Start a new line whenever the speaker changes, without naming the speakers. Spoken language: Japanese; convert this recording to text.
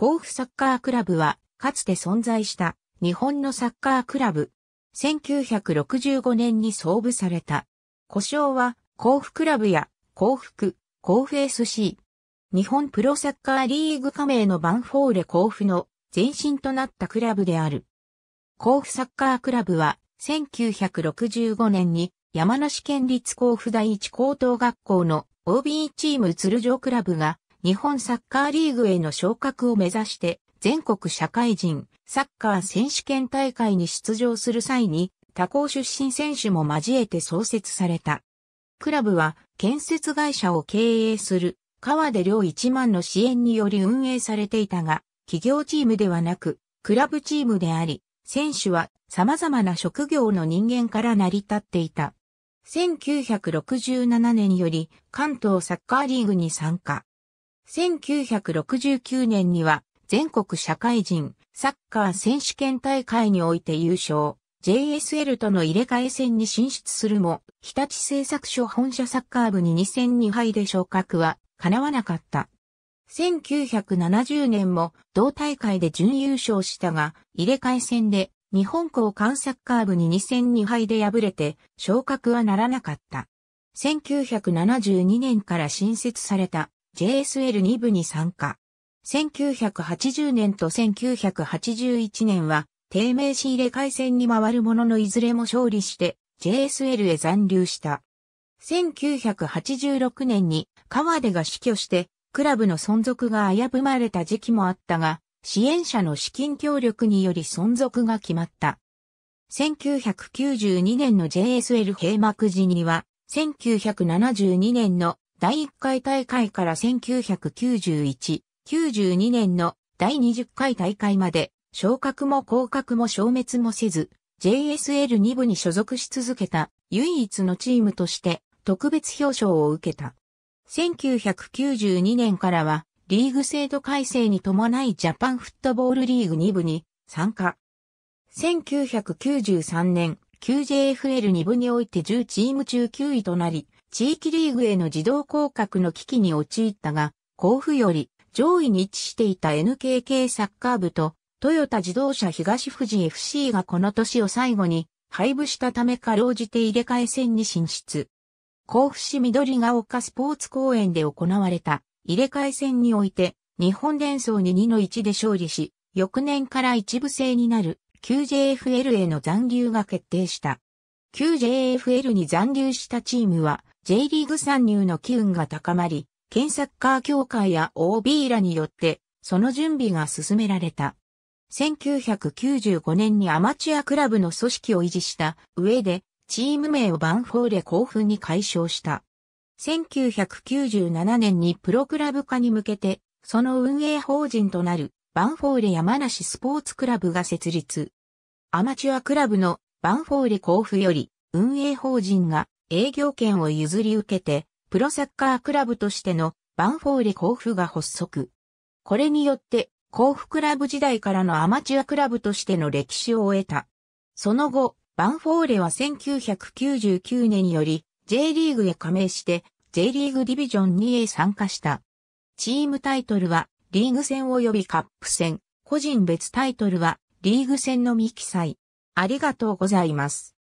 甲府サッカークラブは、かつて存在した日本のサッカークラブ。1965年に創部された。故障は、甲府クラブや、甲府区、甲府 SC。日本プロサッカーリーグ加盟のバンフォーレ甲府の前身となったクラブである。甲府サッカークラブは、1965年に山梨県立甲府第一高等学校の OB チーム鶴城クラブが日本サッカーリーグへの昇格を目指して全国社会人サッカー選手権大会に出場する際に他校出身選手も交えて創設された。クラブは建設会社を経営する川出良一万の支援により運営されていたが、企業チームではなく、クラブチームであり、選手は様々な職業の人間から成り立っていた。1967年より関東サッカーリーグに参加。1969年には全国社会人サッカー選手権大会において優勝、JSL との入れ替え戦に進出するも、日立製作所本社サッカー部に2戦2敗で昇格は叶わなかった。1970年も同大会で準優勝したが、入れ替え戦で日本交換サッカー部に2戦2敗で敗れて昇格はならなかった。1972年から新設された JSL2 部に参加。1980年と1981年は、低迷仕入れ回戦に回るもののいずれも勝利して、JSL へ残留した。1986年に川出が死去して、クラブの存続が危ぶまれた時期もあったが、支援者の資金協力により存続が決まった。1992年の JSL 閉幕時には、1972年の第1回大会から1991、92年の第20回大会まで昇格も降格も消滅もせず、JSL2 部に所属し続けた唯一のチームとして特別表彰を受けた。1992年からはリーグ制度改正に伴いジャパンフットボールリーグ2部に参加。1993年 q j f l 2部において10チーム中9位となり、地域リーグへの自動降格の危機に陥ったが、甲府より上位に位置していた NKK サッカー部と、トヨタ自動車東富士 FC がこの年を最後に敗部したためかろうじて入れ替え戦に進出。甲府市緑が丘スポーツ公園で行われた入れ替え戦において、日本連想に2の1で勝利し、翌年から一部制になる q j f l への残留が決定した。q j f l に残留したチームは J リーグ参入の機運が高まり、県サッカー協会や OB らによってその準備が進められた。1995年にアマチュアクラブの組織を維持した上で、チーム名をバンフォーレ興奮に解消した。1997年にプロクラブ化に向けて、その運営法人となるバンフォーレ山梨スポーツクラブが設立。アマチュアクラブのバンフォーレ甲府より運営法人が営業権を譲り受けて、プロサッカークラブとしてのバンフォーレ甲府が発足。これによって、甲府クラブ時代からのアマチュアクラブとしての歴史を終えた。その後、バンフォーレは1999年より J リーグへ加盟して J リーグディビジョン2へ参加した。チームタイトルはリーグ戦及びカップ戦、個人別タイトルはリーグ戦のみ記載。ありがとうございます。